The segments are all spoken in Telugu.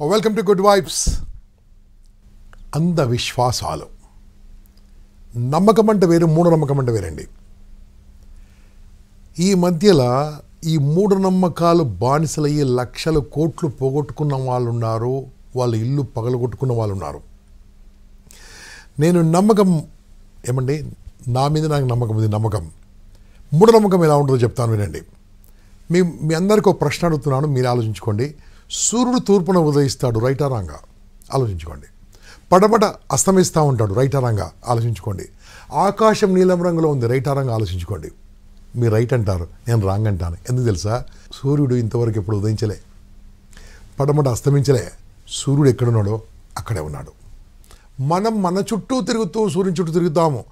వెల్కమ్ టు గుడ్ వైబ్స్ అంధవిశ్వాసాలు నమ్మకం అంటే వేరు మూఢ నమ్మకం అంటే వేరండి ఈ మధ్యలో ఈ నమ్మకాలు బానిసలయ్యి లక్షల కోట్లు పోగొట్టుకున్న వాళ్ళు ఉన్నారు వాళ్ళ ఇల్లు పగలగొట్టుకున్న వాళ్ళు ఉన్నారు నేను నమ్మకం ఏమండి నా మీద నాకు నమ్మకం ఉంది నమ్మకం మూఢనమ్మకం ఎలా ఉంటుందో చెప్తాను వినండి మీ మీ అందరికీ ఒక ప్రశ్న అడుగుతున్నాను మీరు ఆలోచించుకోండి సూర్యుడు తూర్పున ఉదయిస్తాడు రైటారాంగా ఆలోచించుకోండి పడబడ అస్తమిస్తూ ఉంటాడు రైటారంగా ఆలోచించుకోండి ఆకాశం నీలం రంగులో ఉంది రైటారంగా ఆలోచించుకోండి మీరు రైట్ అంటారు నేను రాంగ్ అంటాను ఎందుకు తెలుసా సూర్యుడు ఇంతవరకు ఎప్పుడు ఉదయించలే పడమట అస్తమించలే సూర్యుడు ఎక్కడున్నాడో అక్కడే ఉన్నాడు మనం మన చుట్టూ తిరుగుతూ సూర్యుని చుట్టూ తిరుగుతాము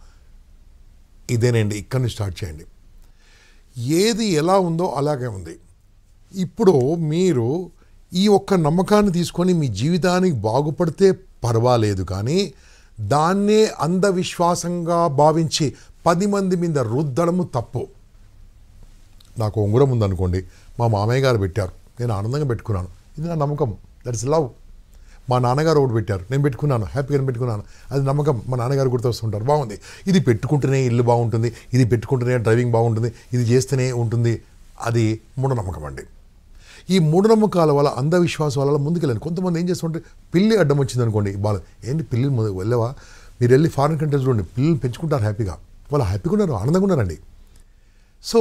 ఇదేనండి ఇక్కడి నుంచి స్టార్ట్ చేయండి ఏది ఎలా ఉందో అలాగే ఉంది ఇప్పుడు మీరు ఈ ఒక్క నమ్మకాన్ని తీసుకొని మీ జీవితానికి బాగుపడితే పర్వాలేదు కానీ దాన్నే అంధవిశ్వాసంగా భావించి పది మంది మీద రుద్దడము తప్పు నాకు ఉంగరం ఉందనుకోండి మా మామయ్య గారు పెట్టారు నేను ఆనందంగా పెట్టుకున్నాను ఇది నా నమ్మకం దట్ ఇస్ లవ్ మా నాన్నగారు ఒకటి పెట్టారు నేను పెట్టుకున్నాను హ్యాపీగా పెట్టుకున్నాను అది నమ్మకం మా నాన్నగారు గుర్తొస్తుంటారు బాగుంది ఇది పెట్టుకుంటేనే ఇల్లు బాగుంటుంది ఇది పెట్టుకుంటేనే డ్రైవింగ్ బాగుంటుంది ఇది చేస్తేనే ఉంటుంది అది మూఢనమ్మకం అండి ఈ మూఢనమ్మకాల వల్ల అంధవిశ్వాసం వల్ల ముందుకెళ్ళండి కొంతమంది ఏం చేస్తుంటే పిల్లి అడ్డం వచ్చింది అనుకోండి బాల ఏంటి పిల్లి ముందుకు వెళ్ళవా మీరు వెళ్ళి ఫారిన్ కంట్రీస్ చూడండి పిల్లలు పెంచుకుంటారు హ్యాపీగా వాళ్ళు హ్యాపీగా ఉన్నారు ఆనందంగా ఉన్నారండి సో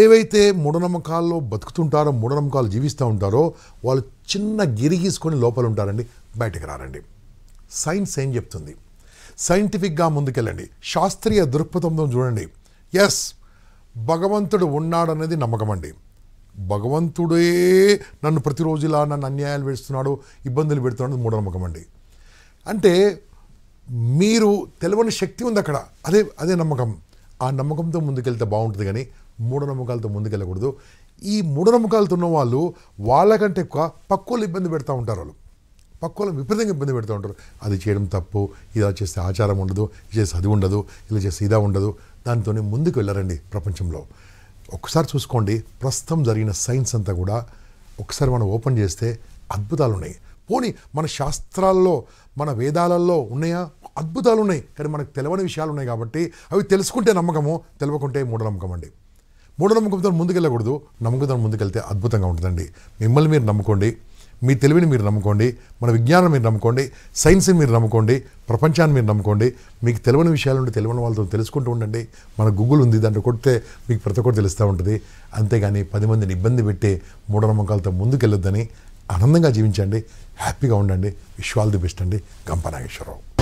ఏవైతే మూఢనమ్మకాల్లో బతుకుతుంటారో మూఢనమ్మకాలు జీవిస్తూ ఉంటారో వాళ్ళు చిన్న గిరిగీసుకొని లోపల ఉంటారండి బయటకు రారండి సైన్స్ ఏం చెప్తుంది సైంటిఫిక్గా ముందుకెళ్ళండి శాస్త్రీయ దృక్పథంతో చూడండి ఎస్ భగవంతుడు ఉన్నాడనేది నమ్మకం అండి భగవంతుడే నన్ను ప్రతిరోజు ఇలా నన్ను అన్యాయాలు పెడుతున్నాడు ఇబ్బందులు పెడుతున్నాడు మూఢనమ్మకం అండి అంటే మీరు తెలవని శక్తి ఉంది అక్కడ అదే అదే నమ్మకం ఆ నమ్మకంతో ముందుకెళ్తే బాగుంటుంది కానీ మూఢనమ్మకాలతో ముందుకెళ్ళకూడదు ఈ మూఢనమ్మకాలతో ఉన్న వాళ్ళు వాళ్ళకంటే ఎక్కువ పక్కోళ్ళు ఇబ్బంది పెడతా ఉంటారు వాళ్ళు పక్కోళ్ళు విపరీతంగా ఇబ్బంది పెడుతూ ఉంటారు అది చేయడం తప్పు ఇలా చేస్తే ఆచారం ఉండదు ఇలా చేస్తే అది ఉండదు ఇలా చేస్తే ఇదా ఉండదు దాంతోనే ముందుకు వెళ్ళారండి ప్రపంచంలో ఒకసారి చూసుకోండి ప్రస్తుతం జరిగిన సైన్స్ అంతా కూడా ఒకసారి మనం ఓపెన్ చేస్తే అద్భుతాలు ఉన్నాయి పోనీ మన శాస్త్రాల్లో మన వేదాలలో ఉన్నాయా అద్భుతాలు ఉన్నాయి కానీ మనకు తెలియని విషయాలు ఉన్నాయి కాబట్టి అవి తెలుసుకుంటే నమ్మకము తెలియకుంటే మూఢనమ్మకం అండి మూఢనమ్మకంతో ముందుకెళ్ళకూడదు నమ్మకంతో ముందుకెళ్తే అద్భుతంగా ఉంటుందండి మిమ్మల్ని మీరు నమ్ముకోండి మీ తెలివిని మీరు నమ్ముకోండి మన విజ్ఞానం మీరు నమ్ముకోండి సైన్స్ని మీరు నమ్ముకోండి ప్రపంచాన్ని మీరు నమ్ముకోండి మీకు తెలియని విషయాలు ఉండి తెలియని వాళ్ళతో తెలుసుకుంటూ ఉండండి మన గూగుల్ ఉంది దాంట్లో కొడితే మీకు ప్రతి ఒక్కటి తెలుస్తూ ఉంటుంది అంతేగాని పది మందిని ఇబ్బంది పెట్టి మూఢనమ్మకాలతో ముందుకెళ్ళొద్దని ఆనందంగా జీవించండి హ్యాపీగా ఉండండి విశ్వాలు ది బెస్ట్ అండి గంప నాగేశ్వరరావు